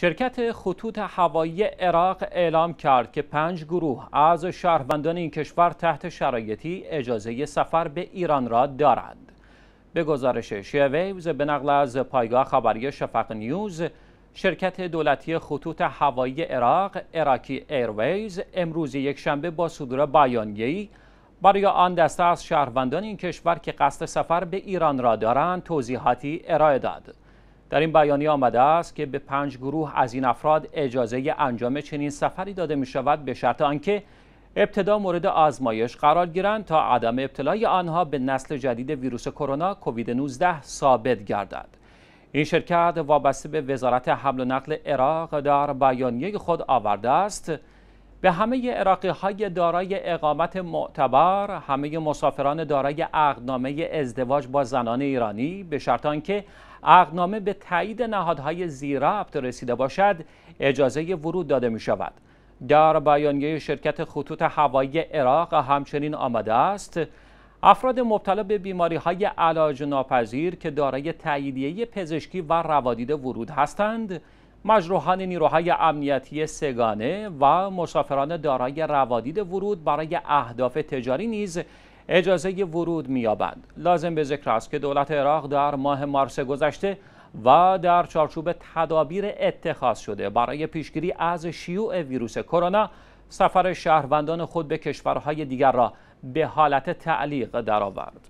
شرکت خطوط هوایی عراق اعلام کرد که پنج گروه از شهروندان این کشور تحت شرایطی اجازه سفر به ایران را دارند. به گزارش شیویوز به نقل از پایگاه خبری شفق نیوز، شرکت دولتی خطوط هوایی عراق، عراقی ایرویز، امروز شنبه با صدور بیانیه‌ای برای آن دسته از شهروندان این کشور که قصد سفر به ایران را دارند توضیحاتی ارائه داد. در این بیانیه آمده است که به پنج گروه از این افراد اجازه انجام چنین سفری داده می شود به شرط آنکه ابتدا مورد آزمایش قرار گیرند تا عدم ابتلای آنها به نسل جدید ویروس کرونا کووید 19 ثابت گردد این شرکت وابسته به وزارت حمل و نقل عراق در بیانیه خود آورده است به همه عراقی های دارای اقامت معتبر، همه مسافران دارای عقدنامه ازدواج با زنان ایرانی به شرط آنکه عقدنامه به تایید نهادهای زیربط رسیده باشد، اجازه ورود داده می شود. در بیانیه شرکت خطوط هوایی عراق همچنین آمده است افراد مبتلا به بیماری های علاج ناپذیر که دارای تاییدیه پزشکی و روادید ورود هستند، مجروحان نیروهای امنیتی سگانه و مسافران دارای روادید ورود برای اهداف تجاری نیز اجازه ورود می‌یابند. لازم به ذکر است که دولت عراق در ماه مارس گذشته و در چارچوب تدابیر اتخاذ شده برای پیشگیری از شیوع ویروس کرونا سفر شهروندان خود به کشورهای دیگر را به حالت تعلیق درآورد.